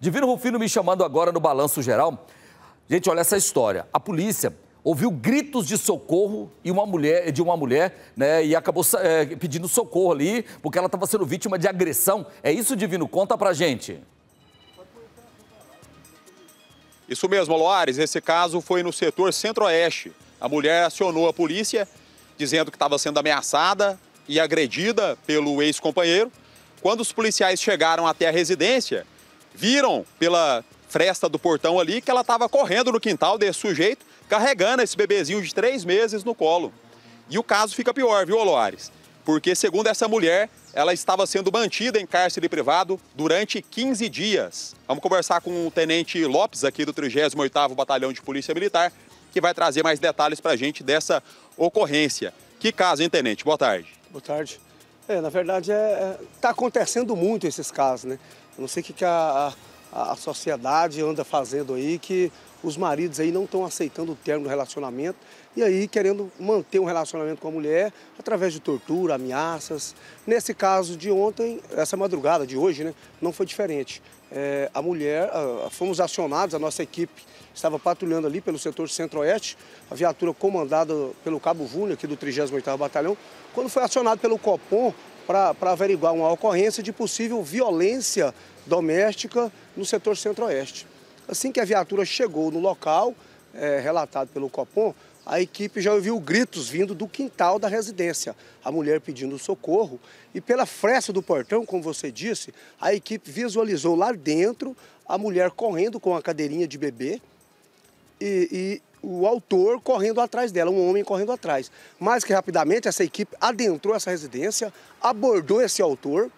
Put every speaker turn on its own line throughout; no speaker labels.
Divino Rufino me chamando agora no Balanço Geral. Gente, olha essa história. A polícia ouviu gritos de socorro e uma mulher, de uma mulher, né, e acabou é, pedindo socorro ali, porque ela estava sendo vítima de agressão. É isso, Divino? Conta pra gente.
Isso mesmo, Loares. Esse caso foi no setor centro-oeste. A mulher acionou a polícia, dizendo que estava sendo ameaçada e agredida pelo ex-companheiro. Quando os policiais chegaram até a residência, viram pela fresta do portão ali que ela estava correndo no quintal desse sujeito, carregando esse bebezinho de três meses no colo. E o caso fica pior, viu, Loares Porque, segundo essa mulher, ela estava sendo mantida em cárcere privado durante 15 dias. Vamos conversar com o Tenente Lopes, aqui do 38 Batalhão de Polícia Militar, que vai trazer mais detalhes para a gente dessa ocorrência. Que caso, hein, Tenente? Boa tarde.
Boa tarde. É, na verdade, está é, é tá acontecendo muito esses casos, né? Eu não sei o que, que a, a, a sociedade anda fazendo aí que os maridos aí não estão aceitando o termo do relacionamento e aí querendo manter um relacionamento com a mulher através de tortura, ameaças. Nesse caso de ontem, essa madrugada de hoje, né, não foi diferente. É, a mulher, a, fomos acionados, a nossa equipe estava patrulhando ali pelo setor centro-oeste, a viatura comandada pelo Cabo Júnior, aqui do 38º Batalhão, quando foi acionado pelo COPOM, para averiguar uma ocorrência de possível violência doméstica no setor centro-oeste. Assim que a viatura chegou no local, é, relatado pelo Copom, a equipe já ouviu gritos vindo do quintal da residência, a mulher pedindo socorro. E pela fresta do portão, como você disse, a equipe visualizou lá dentro a mulher correndo com a cadeirinha de bebê e, e o autor correndo atrás dela, um homem correndo atrás. Mais que rapidamente, essa equipe adentrou essa residência, abordou esse autor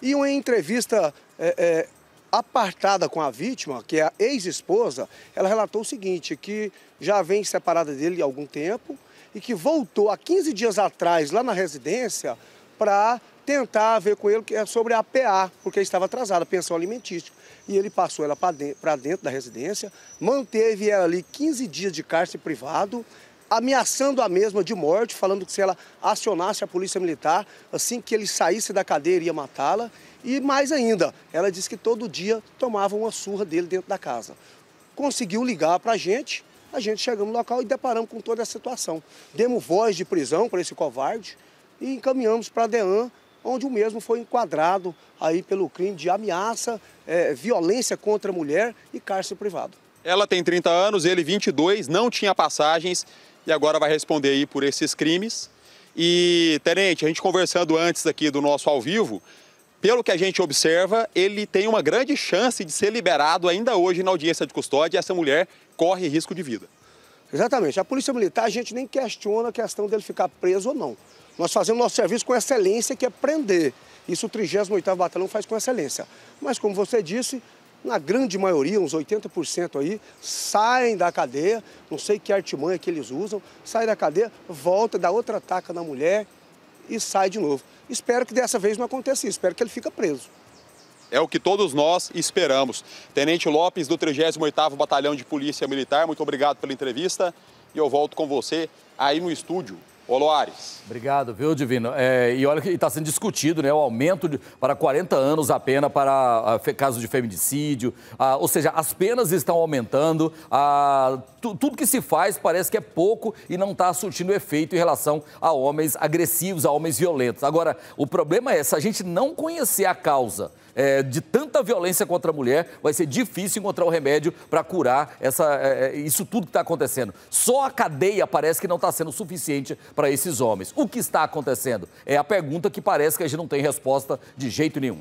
e, em entrevista é, é apartada com a vítima, que é a ex-esposa, ela relatou o seguinte, que já vem separada dele há algum tempo e que voltou há 15 dias atrás lá na residência para tentar ver com ele é sobre a PA, porque estava atrasada, pensão alimentícia. E ele passou ela para dentro, dentro da residência, manteve ela ali 15 dias de cárcere privado ameaçando a mesma de morte, falando que se ela acionasse a polícia militar, assim que ele saísse da cadeia, ia matá-la. E mais ainda, ela disse que todo dia tomava uma surra dele dentro da casa. Conseguiu ligar para a gente, a gente chegamos no local e deparamos com toda a situação. Demos voz de prisão para esse covarde e encaminhamos para a DEAN, onde o mesmo foi enquadrado aí pelo crime de ameaça, é, violência contra a mulher e cárcere privado.
Ela tem 30 anos, ele 22, não tinha passagens e agora vai responder aí por esses crimes. E, tenente, a gente conversando antes aqui do nosso ao vivo, pelo que a gente observa, ele tem uma grande chance de ser liberado ainda hoje na audiência de custódia e essa mulher corre risco de vida.
Exatamente. A Polícia Militar, a gente nem questiona a questão dele ficar preso ou não. Nós fazemos nosso serviço com excelência, que é prender. Isso o 38º Batalhão faz com excelência. Mas, como você disse, na grande maioria, uns 80% aí, saem da cadeia, não sei que artimanha que eles usam, saem da cadeia, volta, dá outra ataca na mulher e sai de novo. Espero que dessa vez não aconteça isso, espero que ele fica preso.
É o que todos nós esperamos. Tenente Lopes, do 38º Batalhão de Polícia Militar, muito obrigado pela entrevista e eu volto com você aí no estúdio Oloares.
Obrigado, viu, Divino? É, e olha que está sendo discutido né, o aumento de, para 40 anos a pena para a, ah, casos de feminicídio. A, ah, ou seja, as penas estão aumentando, a, ah, tu, tudo que se faz parece que é pouco e não está surtindo efeito em relação a homens agressivos, a homens violentos. Agora, o problema é se a gente não conhecer a causa é, de tanta violência contra a mulher, vai ser difícil encontrar o remédio para curar essa, é, é, isso tudo que está acontecendo. Só a cadeia parece que não está sendo suficiente para esses homens. O que está acontecendo? É a pergunta que parece que a gente não tem resposta de jeito nenhum.